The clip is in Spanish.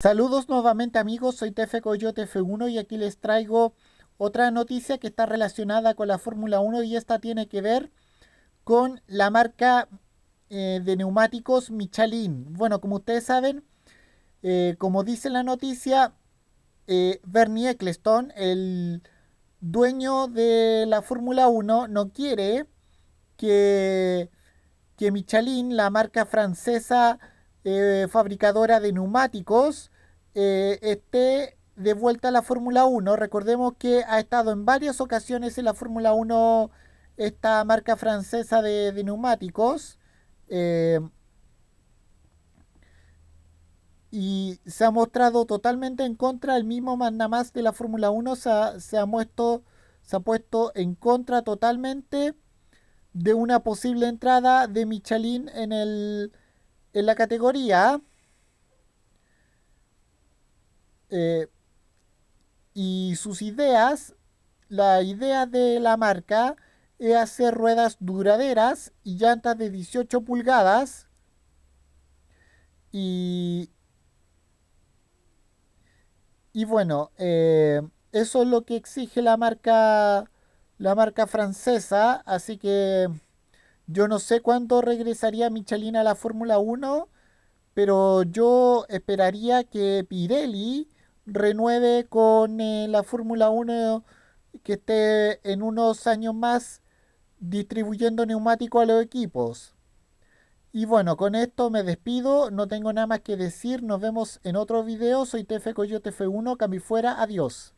Saludos nuevamente amigos, soy TF Coyote F1 y aquí les traigo otra noticia que está relacionada con la Fórmula 1 y esta tiene que ver con la marca eh, de neumáticos Michelin. Bueno, como ustedes saben, eh, como dice la noticia, eh, Bernie Eccleston, el dueño de la Fórmula 1, no quiere que, que Michelin, la marca francesa, eh, fabricadora de neumáticos eh, esté de vuelta a la Fórmula 1. Recordemos que ha estado en varias ocasiones en la Fórmula 1 esta marca francesa de, neumáticos. Eh, y se ha mostrado totalmente en contra, el mismo mandamás de la Fórmula 1 se ha, se ha puesto en contra totalmente de una posible entrada de Michelin en el, en la categoría eh, y sus ideas, la idea de la marca es hacer ruedas duraderas y llantas de 18 pulgadas y y bueno, eh, eso es lo que exige la marca, la marca francesa, así que yo no sé cuándo regresaría Michelin a la Fórmula 1, pero yo esperaría que Pirelli renueve con eh, la Fórmula 1 que esté en unos años más distribuyendo neumáticos a los equipos. Y bueno, con esto me despido, no tengo nada más que decir, nos vemos en otro video, soy TF Coyote F1, cambio fuera, adiós.